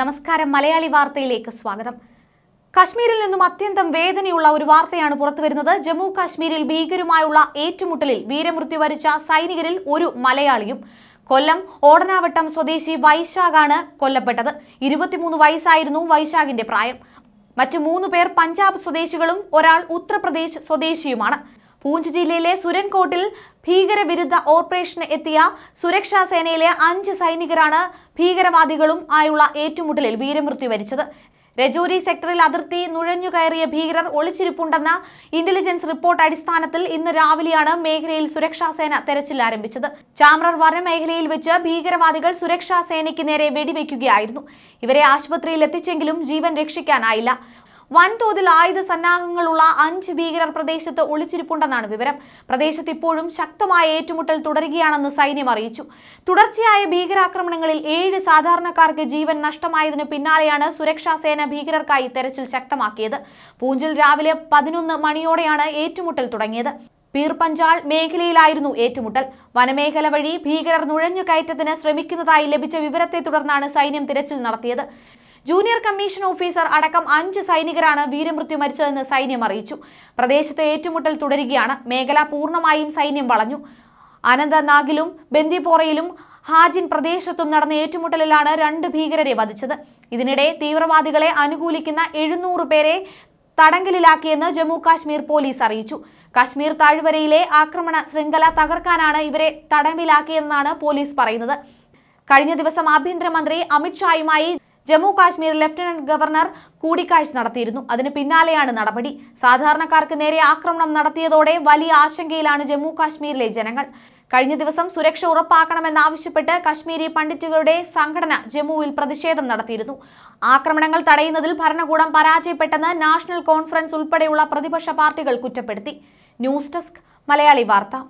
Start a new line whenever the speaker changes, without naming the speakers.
നമസ്കാരം മലയാളി വാർത്തയിലേക്ക് സ്വാഗതം കശ്മീരിൽ നിന്നും അത്യന്തം വേദനയുള്ള ഒരു വാർത്തയാണ് പുറത്തുവരുന്നത് ജമ്മു കാശ്മീരിൽ ഭീകരുമായുള്ള ഏറ്റുമുട്ടലിൽ വീരമൃത്യു വരിച്ച സൈനികരിൽ ഒരു മലയാളിയും കൊല്ലം ഓടനാവട്ടം സ്വദേശി വൈശാഖാണ് കൊല്ലപ്പെട്ടത് ഇരുപത്തിമൂന്ന് വയസ്സായിരുന്നു വൈശാഖിന്റെ പ്രായം മറ്റു മൂന്ന് പേർ പഞ്ചാബ് സ്വദേശികളും ഒരാൾ ഉത്തർപ്രദേശ് സ്വദേശിയുമാണ് പൂഞ്ച് ജില്ലയിലെ സുരൻകോട്ടിൽ ഭീകരവിരുദ്ധ ഓപ്പറേഷന് എത്തിയ സുരക്ഷാ സേനയിലെ അഞ്ച് സൈനികരാണ് ഭീകരവാദികളും ആയുള്ള ഏറ്റുമുട്ടലിൽ വീരമൃത്യു വരിച്ചത് രജോരി സെക്ടറിൽ അതിർത്തി നുഴഞ്ഞുകയറിയ ഭീകരർ ഒളിച്ചിരിപ്പുണ്ടെന്ന ഇന്റലിജൻസ് റിപ്പോർട്ട് അടിസ്ഥാനത്തിൽ ഇന്ന് രാവിലെയാണ് മേഖലയിൽ സുരക്ഷാ സേന തെരച്ചിൽ ആരംഭിച്ചത് ചാമ്രർ വരം മേഖലയിൽ വെച്ച് ഭീകരവാദികൾ സുരക്ഷാ സേനയ്ക്ക് നേരെ വെടിവെക്കുകയായിരുന്നു ഇവരെ ആശുപത്രിയിൽ എത്തിച്ചെങ്കിലും ജീവൻ രക്ഷിക്കാനായില്ല വൻതോതിൽ ആയുധ സന്നാഹങ്ങളുള്ള അഞ്ച് ഭീകരർ പ്രദേശത്ത് ഒളിച്ചിരിപ്പുണ്ടെന്നാണ് വിവരം പ്രദേശത്ത് ഇപ്പോഴും ശക്തമായ ഏറ്റുമുട്ടൽ തുടരുകയാണെന്ന് സൈന്യം അറിയിച്ചു തുടർച്ചയായ ഭീകരാക്രമണങ്ങളിൽ ഏഴ് സാധാരണക്കാർക്ക് ജീവൻ നഷ്ടമായതിനു പിന്നാലെയാണ് സുരക്ഷാ സേന ഭീകരർക്കായി തെരച്ചിൽ ശക്തമാക്കിയത് പൂഞ്ചിൽ രാവിലെ പതിനൊന്ന് മണിയോടെയാണ് ഏറ്റുമുട്ടൽ തുടങ്ങിയത് പീർപഞ്ചാൾ മേഖലയിലായിരുന്നു ഏറ്റുമുട്ടൽ വനമേഖല വഴി ഭീകരർ നുഴഞ്ഞുകയറ്റത്തിന് ശ്രമിക്കുന്നതായി ലഭിച്ച വിവരത്തെ തുടർന്നാണ് സൈന്യം തിരച്ചിൽ നടത്തിയത് ജൂനിയർ കമ്മീഷൻ ഓഫീസർ അടക്കം അഞ്ച് സൈനികരാണ് വീരമൃത്യു മരിച്ചതെന്ന് സൈന്യം അറിയിച്ചു പ്രദേശത്ത് ഏറ്റുമുട്ടൽ തുടരുകയാണ് മേഖല പൂർണ്ണമായും സൈന്യം വളഞ്ഞു അനന്തനാഗിലും ബന്ദിപോറയിലും ഹാജിൻ പ്രദേശത്തും നടന്ന ഏറ്റുമുട്ടലിലാണ് രണ്ട് ഭീകരരെ വധിച്ചത് ഇതിനിടെ തീവ്രവാദികളെ അനുകൂലിക്കുന്ന എഴുന്നൂറ് പേരെ തടങ്കലിലാക്കിയെന്ന് ജമ്മു കാശ്മീർ പോലീസ് അറിയിച്ചു കാശ്മീർ താഴ്വരയിലെ ആക്രമണ ശൃംഖല തകർക്കാനാണ് ഇവരെ തടവിലാക്കിയെന്നാണ് പോലീസ് പറയുന്നത് കഴിഞ്ഞ ദിവസം ആഭ്യന്തരമന്ത്രി അമിത്ഷായുമായി ജമ്മു കാശ്മീർ ലഫ്റ്റനന്റ് ഗവർണർ കൂടിക്കാഴ്ച നടത്തിയിരുന്നു അതിന് പിന്നാലെയാണ് നടപടി സാധാരണക്കാർക്ക് നേരെ ആക്രമണം നടത്തിയതോടെ വലിയ ആശങ്കയിലാണ് ജമ്മു കാശ്മീരിലെ ജനങ്ങൾ കഴിഞ്ഞ ദിവസം സുരക്ഷ ഉറപ്പാക്കണമെന്നാവശ്യപ്പെട്ട് കശ്മീരി പണ്ഡിറ്റുകളുടെ സംഘടന ജമ്മുവിൽ പ്രതിഷേധം നടത്തിയിരുന്നു ആക്രമണങ്ങൾ തടയുന്നതിൽ ഭരണകൂടം പരാജയപ്പെട്ടെന്ന് നാഷണൽ കോൺഫറൻസ് ഉൾപ്പെടെയുള്ള പ്രതിപക്ഷ പാർട്ടികൾ കുറ്റപ്പെടുത്തി ന്യൂസ് ഡെസ്ക് മലയാളി വാർത്ത